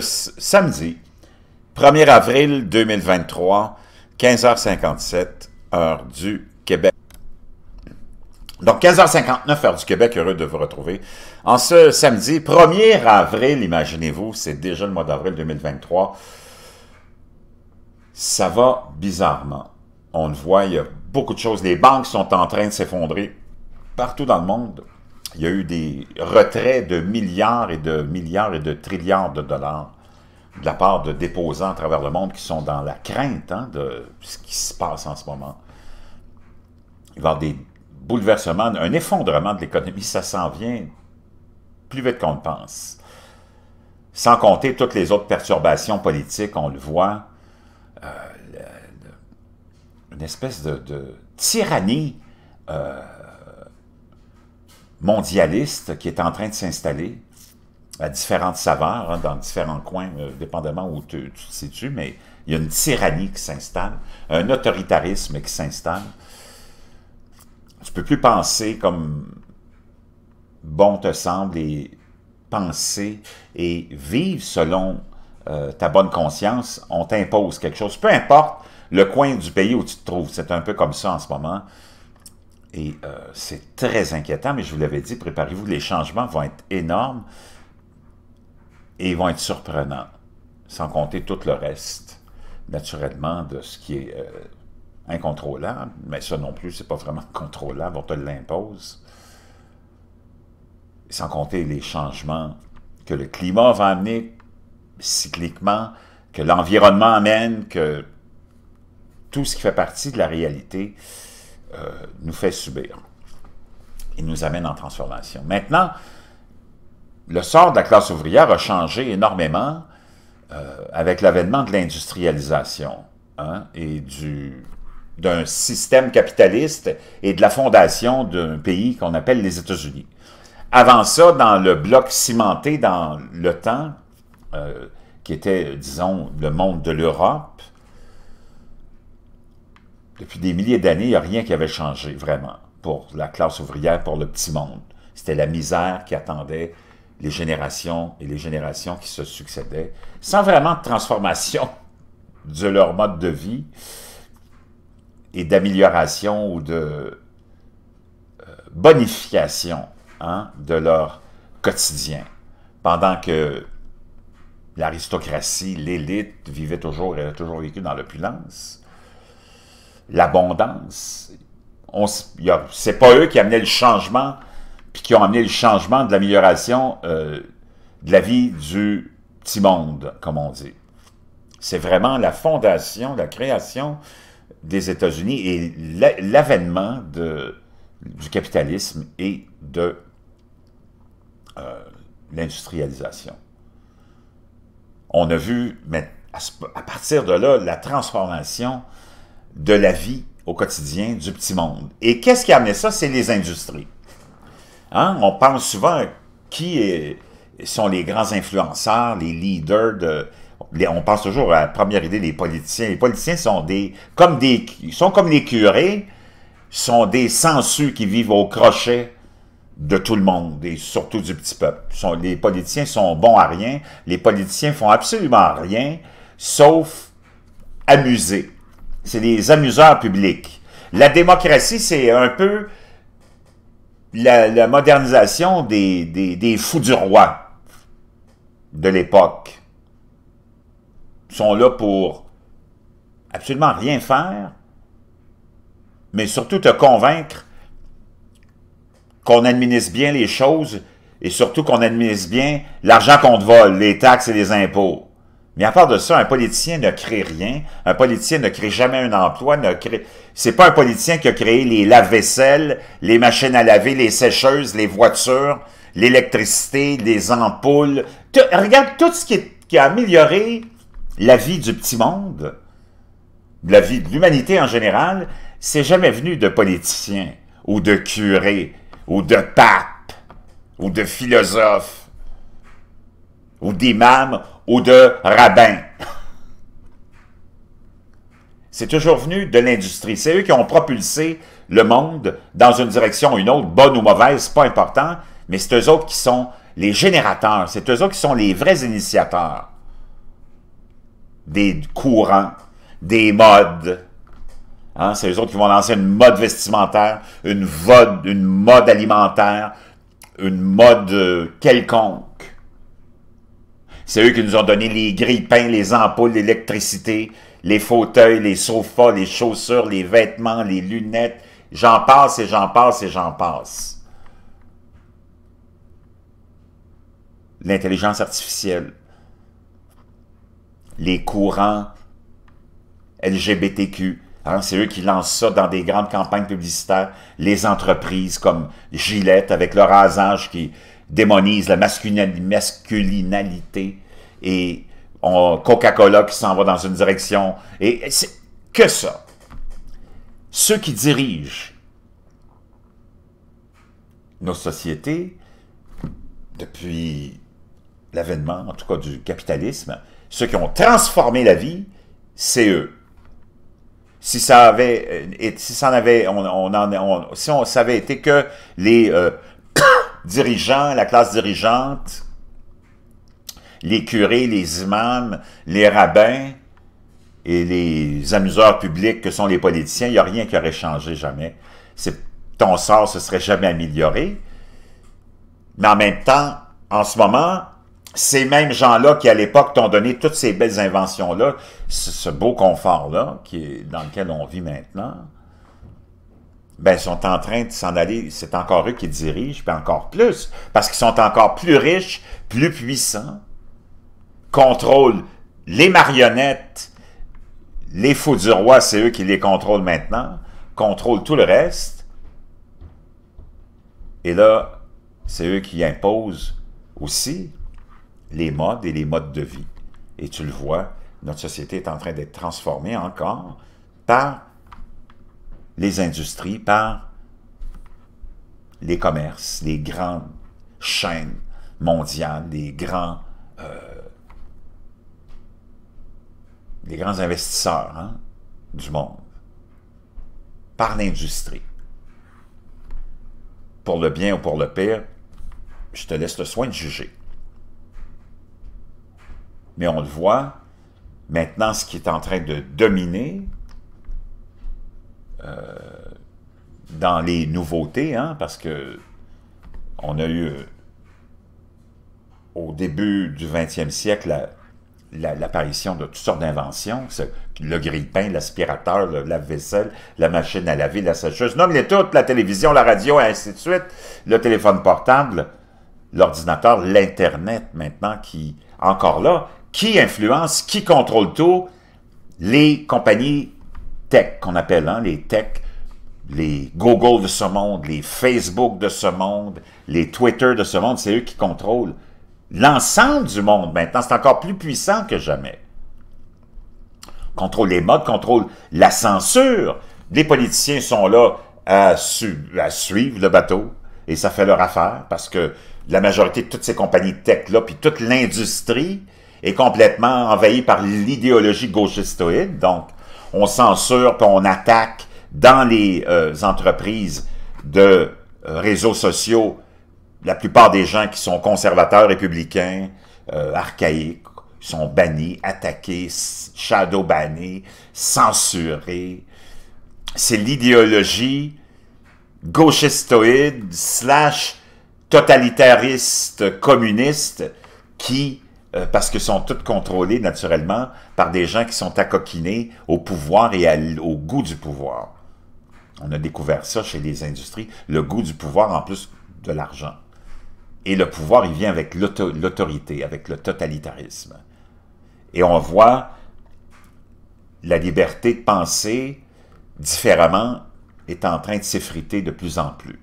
ce samedi 1er avril 2023, 15h57, heure du Québec. Donc, 15h59, heure du Québec, heureux de vous retrouver. En ce samedi 1er avril, imaginez-vous, c'est déjà le mois d'avril 2023. Ça va bizarrement. On le voit, il y a beaucoup de choses. Les banques sont en train de s'effondrer partout dans le monde il y a eu des retraits de milliards et de milliards et de trilliards de dollars de la part de déposants à travers le monde qui sont dans la crainte hein, de ce qui se passe en ce moment. Il va y avoir des bouleversements, un effondrement de l'économie, ça s'en vient plus vite qu'on ne pense. Sans compter toutes les autres perturbations politiques, on le voit, euh, une espèce de, tyrannie euh, mondialiste qui est en train de s'installer à différentes saveurs, hein, dans différents coins, euh, dépendamment où tu, te situes, mais il y a une tyrannie qui s'installe, un autoritarisme qui s'installe. Tu peux plus penser comme bon te semble et penser et vivre selon euh, ta bonne conscience. On t'impose quelque chose, peu importe le coin du pays où tu te trouves. C'est un peu comme ça en ce moment. Et euh, c'est très inquiétant, mais je vous l'avais dit, préparez-vous, les changements vont être énormes et vont être surprenants, sans compter tout le reste, naturellement, de ce qui est euh, incontrôlable, mais ça non plus, c'est pas vraiment contrôlable, on te l'impose. Sans compter les changements que le climat va amener cycliquement, que l'environnement amène, que tout ce qui fait partie de la réalité euh, nous fait subir. et nous amène en transformation. Maintenant, le sort de la classe ouvrière a changé énormément euh, avec l'avènement de l'industrialisation hein, et du d'un système capitaliste et de la fondation d'un pays qu'on appelle les États-Unis. Avant ça, dans le bloc cimenté dans le euh, temps, qui était, disons, le monde de l'Europe, depuis des milliers d'années, il n'y a rien qui avait changé vraiment pour la classe ouvrière, pour le petit monde. C'était la misère qui attendait les générations et les générations qui se succédaient, sans vraiment de transformation de leur mode de vie et d'amélioration ou de euh, bonification hein, de leur quotidien, pendant que l'aristocratie, l'élite vivait toujours et a toujours vécu dans l'opulence l'abondance. C'est pas eux qui amenaient le changement, puis qui ont amené le changement de l'amélioration euh, de la vie du petit monde, comme on dit. C'est vraiment la fondation, la création des États-Unis et l'avènement du capitalisme et de euh, l'industrialisation. On a vu, mais à, partir de là, la transformation de la vie au quotidien du petit monde. Et qu'est-ce qui a amené ça? C'est les industries. Hein? On pense souvent qui sont les grands influenceurs, les leaders de... on pense toujours à la première idée, les politiciens. Les politiciens sont des, comme des, sont comme les curés, sont des sensus qui vivent au crochet de tout le monde, et surtout du petit peuple. les politiciens sont bons à rien. Les politiciens font absolument rien, sauf amuser c'est les amuseurs publics. La démocratie, c'est un peu la, modernisation des, des, des fous du roi de l'époque. Ils sont là pour absolument rien faire, mais surtout te convaincre qu'on administre bien les choses et surtout qu'on administre bien l'argent qu'on te vole, les taxes et les impôts. Mais à part de ça, un politicien ne crée rien. Un politicien ne crée jamais un emploi. Ne crée... C'est pas un politicien qui a créé les lave vaisselles les machines à laver, les sécheuses, les voitures, l'électricité, les ampoules. Regarde tout ce qui, a amélioré la vie du petit monde, la vie de l'humanité en général, c'est jamais venu de politiciens ou de curés ou de pape ou de philosophes ou d'imam ou de rabbins. C'est toujours venu de l'industrie. C'est eux qui ont propulsé le monde dans une direction ou une autre, bonne ou mauvaise, pas important, mais c'est eux autres qui sont les générateurs, c'est eux autres qui sont les vrais initiateurs des courants, des modes. Hein, c'est eux autres qui vont lancer une mode vestimentaire, une mode, une mode alimentaire, une mode euh, quelconque. C'est eux qui nous ont donné les grilles pain, les ampoules, l'électricité, les fauteuils, les sofas, les chaussures, les vêtements, les lunettes. J'en passe et j'en passe et j'en passe. L'intelligence artificielle. Les courants LGBTQ. Hein, c'est eux qui lancent ça dans des grandes campagnes publicitaires. Les entreprises comme Gillette avec leur rasage qui, démonise la masculinalité et on Coca-Cola qui s'en va dans une direction. Et c'est que ça. Ceux qui dirigent nos sociétés depuis l'avènement, en tout cas du capitalisme, ceux qui ont transformé la vie, c'est eux. Si ça avait, euh, si ça avait, on, en, si on, été que les, euh, dirigeants, la classe dirigeante, les curés, les imams, les rabbins et les amuseurs publics que sont les politiciens, il n'y a rien qui aurait changé jamais. Ton sort se serait jamais amélioré. Mais en même temps, en ce moment, ces mêmes gens-là qui, à l'époque, t'ont donné toutes ces belles inventions-là, ce, beau confort-là dans lequel on vit maintenant, ben, sont en train de s'en aller, c'est encore eux qui dirigent, puis encore plus, parce qu'ils sont encore plus riches, plus puissants, contrôlent les marionnettes, les fous du roi, c'est eux qui les contrôlent maintenant, contrôlent tout le reste, et là, c'est eux qui imposent aussi les modes et les modes de vie. Et tu le vois, notre société est en train d'être transformée encore par les industries, par les commerces, les grandes chaînes mondiales, les grands, euh, les grands investisseurs hein, du monde, par l'industrie. Pour le bien ou pour le pire, je te laisse le soin de juger. Mais on le voit, maintenant, ce qui est en train de dominer euh, dans les nouveautés, hein, parce que on a eu euh, au début du 20e siècle l'apparition la, de toutes sortes d'inventions, le grille-pain, l'aspirateur, le lave-vaisselle, la machine à laver, la non, nomme-les toutes, la télévision, la radio, et ainsi de suite, le téléphone portable, l'ordinateur, l'Internet maintenant qui, encore là, qui influence, qui contrôle tout, les compagnies tech qu'on appelle, hein, les techs, les Google de ce monde, les Facebook de ce monde, les Twitter de ce monde, c'est eux qui contrôlent l'ensemble du monde maintenant. C'est encore plus puissant que jamais. Contrôle les modes, contrôle la censure. Les politiciens sont là à, suivre le bateau et ça fait leur affaire parce que la majorité de toutes ces compagnies tech-là, puis toute l'industrie est complètement envahie par l'idéologie gauchistoïde. Donc, on censure, on attaque dans les euh, entreprises de euh, réseaux sociaux la plupart des gens qui sont conservateurs, républicains, euh, archaïques, sont bannis, attaqués, shadow bannis, censurés. C'est l'idéologie gauchistoïde slash totalitariste communiste qui euh, parce que sont toutes contrôlées naturellement par des gens qui sont accoquinés au pouvoir et au goût du pouvoir. On a découvert ça chez les industries, le goût du pouvoir en plus de l'argent. Et le pouvoir, il vient avec l'autorité, avec le totalitarisme. Et on voit la liberté de penser différemment est en train de s'effriter de plus en plus.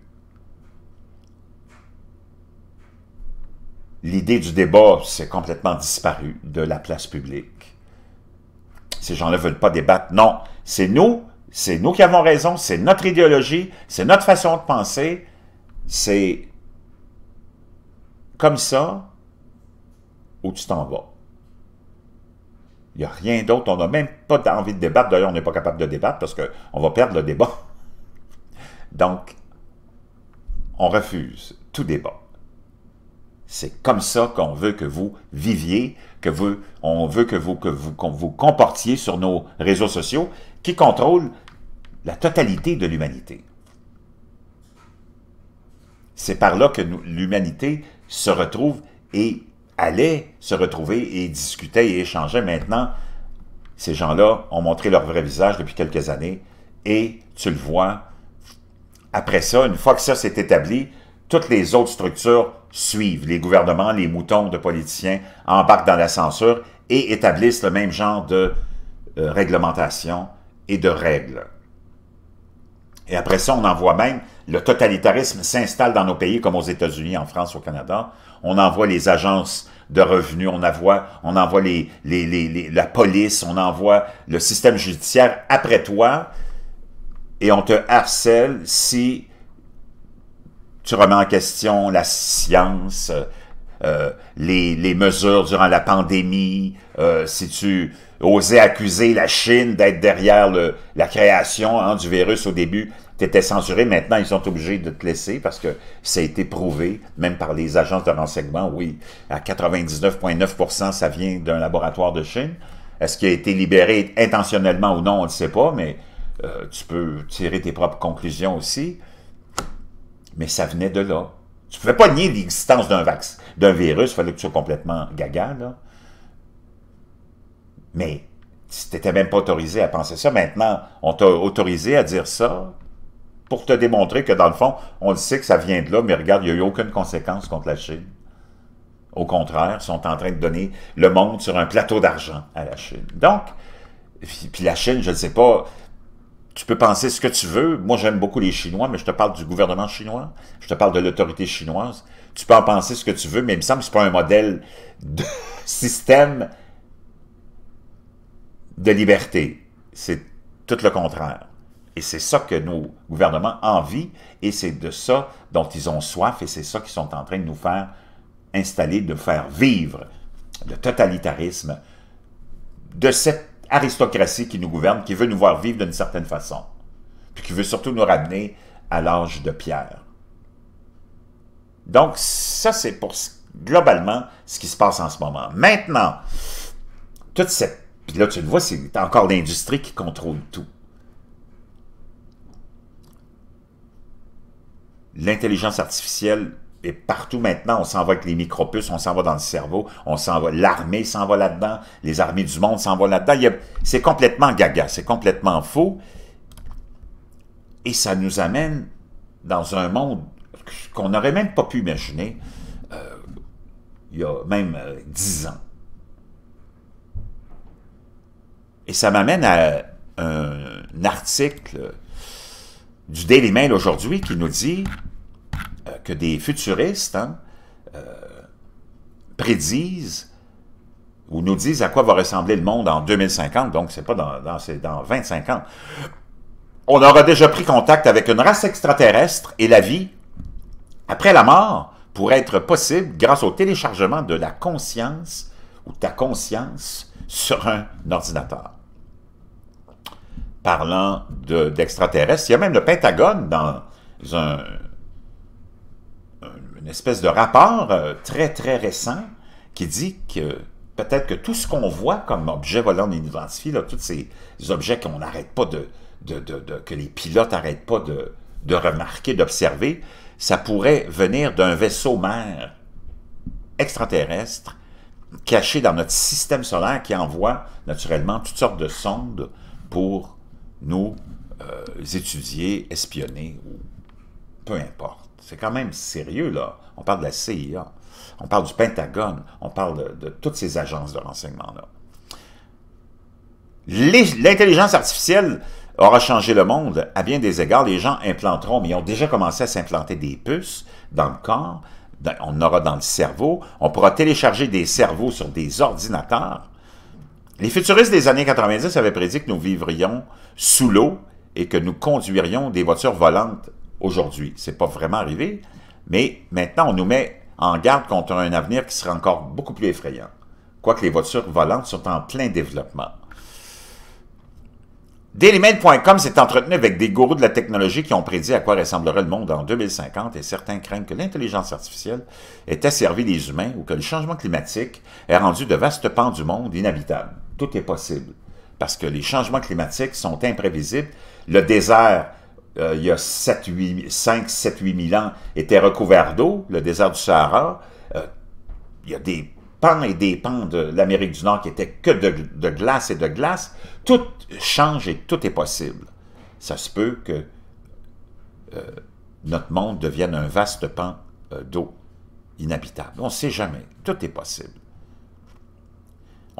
l'idée du débat s'est complètement disparue de la place publique. Ces gens-là ne veulent pas débattre. Non, c'est nous, c'est nous qui avons raison, c'est notre idéologie, c'est notre façon de penser, c'est comme ça où tu t'en vas. Il n'y a rien d'autre, on n'a même pas envie de débattre, d'ailleurs on n'est pas capable de débattre parce qu'on va perdre le débat. Donc, on refuse tout débat. C'est comme ça qu'on veut que vous viviez, que vous, on veut que vous, vous, vous comportiez sur nos réseaux sociaux qui contrôlent la totalité de l'humanité. C'est par là que l'humanité se retrouve et allait se retrouver et discuter et échanger. Maintenant, ces gens-là ont montré leur vrai visage depuis quelques années et tu le vois. Après ça, une fois que ça s'est établi, toutes les autres structures suivent. Les gouvernements, les moutons de politiciens embarquent dans la censure et établissent le même genre de euh, réglementation et de règles. Et après ça, on en voit même, le totalitarisme s'installe dans nos pays, comme aux États-Unis, en France, au Canada. On envoie les agences de revenus, on envoie, on envoie les, la police, on envoie le système judiciaire après toi, et on te harcèle si tu remets en question la science, euh, les, mesures durant la pandémie, euh, si tu osais accuser la Chine d'être derrière le, la création hein, du virus au début, tu étais censuré, maintenant ils sont obligés de te laisser parce que ça a été prouvé, même par les agences de renseignement, oui, à 99,9%, ça vient d'un laboratoire de Chine. Est-ce qu'il a été libéré intentionnellement ou non, on ne sait pas, mais euh, tu peux tirer tes propres conclusions aussi mais ça venait de là. Tu ne pouvais pas nier l'existence d'un d'un virus, il fallait que tu sois complètement gaga, là. Mais tu n'étais même pas autorisé à penser ça. Maintenant, on t'a autorisé à dire ça pour te démontrer que, dans le fond, on le sait que ça vient de là, mais regarde, il n'y a eu aucune conséquence contre la Chine. Au contraire, ils sont en train de donner le monde sur un plateau d'argent à la Chine. Donc, puis la Chine, je ne sais pas, tu peux penser ce que tu veux. Moi, j'aime beaucoup les Chinois, mais je te parle du gouvernement chinois. Je te parle de l'autorité chinoise. Tu peux en penser ce que tu veux, mais il me semble que n'est pas un modèle de système de liberté. C'est tout le contraire. Et c'est ça que nos gouvernements envient, et c'est de ça dont ils ont soif, et c'est ça qu'ils sont en train de nous faire installer, de faire vivre le totalitarisme de cette aristocratie qui nous gouverne, qui veut nous voir vivre d'une certaine façon, puis qui veut surtout nous ramener à l'âge de pierre. Donc, ça, c'est pour globalement ce qui se passe en ce moment. Maintenant, toute cette... Puis là, tu le vois, c'est encore l'industrie qui contrôle tout. L'intelligence artificielle et partout maintenant, on s'en va avec les micropuces, on s'en va dans le cerveau, on s'en va, l'armée s'en va là-dedans, les armées du monde s'en vont là-dedans. C'est complètement gaga, c'est complètement faux. Et ça nous amène dans un monde qu'on n'aurait même pas pu imaginer euh, il y a même euh, dix ans. Et ça m'amène à un article du Daily Mail aujourd'hui qui nous dit que des futuristes hein, euh, prédisent ou nous disent à quoi va ressembler le monde en 2050, donc c'est pas dans, dans, 25 ans. On aura déjà pris contact avec une race extraterrestre et la vie, après la mort, pourrait être possible grâce au téléchargement de la conscience ou ta conscience sur un ordinateur. Parlant d'extraterrestres, il y a même le Pentagone dans un une espèce de rapport euh, très, très récent qui dit que peut-être que tout ce qu'on voit comme objet volant on identifié, là, tous ces objets qu'on n'arrête pas de, que les pilotes n'arrêtent pas de, remarquer, d'observer, ça pourrait venir d'un vaisseau mère extraterrestre caché dans notre système solaire qui envoie naturellement toutes sortes de sondes pour nous euh, étudier, espionner ou peu importe. C'est quand même sérieux, là. On parle de la CIA, on parle du Pentagone, on parle de, toutes ces agences de renseignement-là. L'intelligence artificielle aura changé le monde. À bien des égards, les gens implanteront, mais ils ont déjà commencé à s'implanter des puces dans le corps, on aura dans le cerveau, on pourra télécharger des cerveaux sur des ordinateurs. Les futuristes des années 90 avaient prédit que nous vivrions sous l'eau et que nous conduirions des voitures volantes aujourd'hui. C'est pas vraiment arrivé, mais maintenant, on nous met en garde contre un avenir qui sera encore beaucoup plus effrayant, quoique les voitures volantes sont en plein développement. DailyMail.com s'est entretenu avec des gourous de la technologie qui ont prédit à quoi ressemblerait le monde en 2050 et certains craignent que l'intelligence artificielle ait asservi les humains ou que le changement climatique ait rendu de vastes pans du monde inhabitables. Tout est possible parce que les changements climatiques sont imprévisibles. Le désert euh, il y a 7, 5, 7, 8 000 ans, était recouvert d'eau, le désert du Sahara. Euh, il y a des pans et des pans de l'Amérique du Nord qui étaient que de, glace et de glace. Tout change et tout est possible. Ça se peut que euh, notre monde devienne un vaste pan d'eau inhabitable. On ne sait jamais. Tout est possible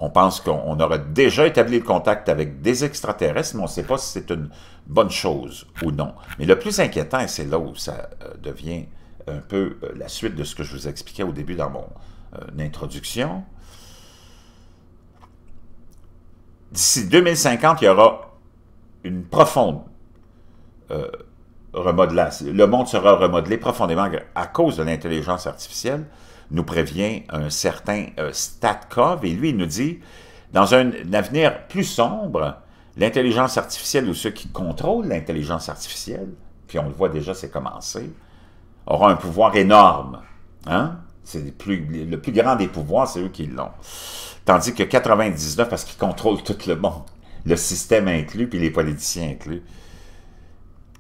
on pense qu'on aurait déjà établi le contact avec des extraterrestres, mais on ne sait pas si c'est une bonne chose ou non. Mais le plus inquiétant, et c'est là où ça euh, devient un peu euh, la suite de ce que je vous expliquais au début dans mon euh, introduction, d'ici 2050, il y aura une profonde remodelation. Le monde sera remodelé profondément à cause de l'intelligence artificielle nous prévient un certain euh, Statkov, et lui, nous dit, dans un, avenir plus sombre, l'intelligence artificielle ou ceux qui contrôlent l'intelligence artificielle, puis on le voit déjà, c'est commencé, aura un pouvoir énorme. Hein? C'est le plus grand des pouvoirs, c'est eux qui l'ont. Tandis que 99, parce qu'ils contrôlent tout le monde, le système inclus, puis les politiciens inclus,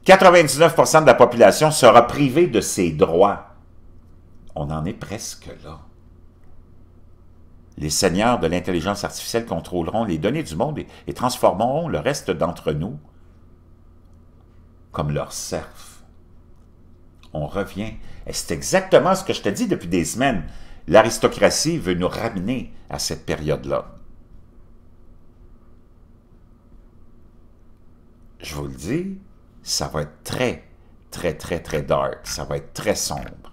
99% de la population sera privée de ses droits on en est presque là. Les seigneurs de l'intelligence artificielle contrôleront les données du monde et, transformeront le reste d'entre nous comme leur cerf. On revient. Et c'est exactement ce que je te dis depuis des semaines. L'aristocratie veut nous ramener à cette période-là. Je vous le dis, ça va être très, très, très, très dark. Ça va être très sombre.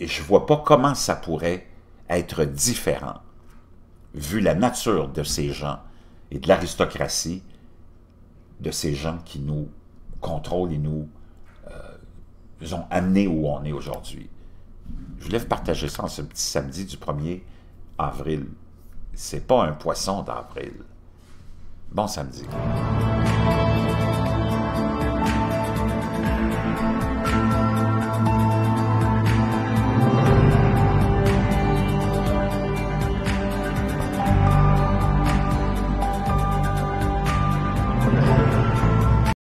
et je ne vois pas comment ça pourrait être différent, vu la nature de ces gens et de l'aristocratie, de ces gens qui nous contrôlent et nous, euh, ont amenés où on est aujourd'hui. Je voulais vous partager ça en ce petit samedi du 1er avril. C'est pas un poisson d'avril. Bon samedi.